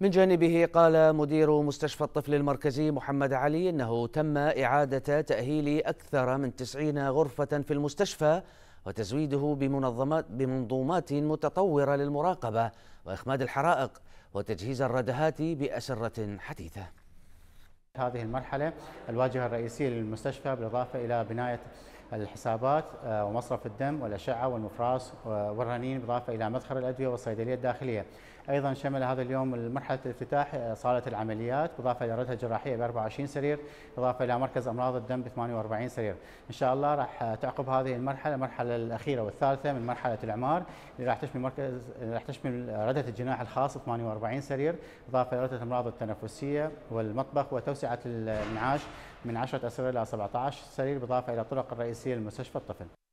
من جانبه قال مدير مستشفى الطفل المركزي محمد علي أنه تم إعادة تأهيل أكثر من 90 غرفة في المستشفى وتزويده بمنظمات بمنظومات متطورة للمراقبة وإخماد الحرائق وتجهيز الردهات بأسرة حديثة هذه المرحلة الواجهة الرئيسية للمستشفى بالإضافة إلى بناية الحسابات آه، ومصرف الدم والأشعة والمفراس آه، والرنين اضافه إلى مدخل الأدوية والصيدلية الداخلية أيضا شمل هذا اليوم مرحلة الافتتاح آه، صالة العمليات اضافه إلى ردها الجراحيه ب 24 سرير إضافة إلى مركز أمراض الدم ب 48 سرير إن شاء الله راح تعقب هذه المرحلة المرحلة الأخيرة والثالثة من مرحلة الإعمار اللي راح تشمل مركز راح تشمل ردة الجناح الخاص 48 سرير إضافة إلى ردة الأمراض التنفسية والمطبخ وتوسعة المعاش من 10 أسابيع إلى 17 سرير بالإضافة إلى الطرق الرئيسية لمستشفى الطفل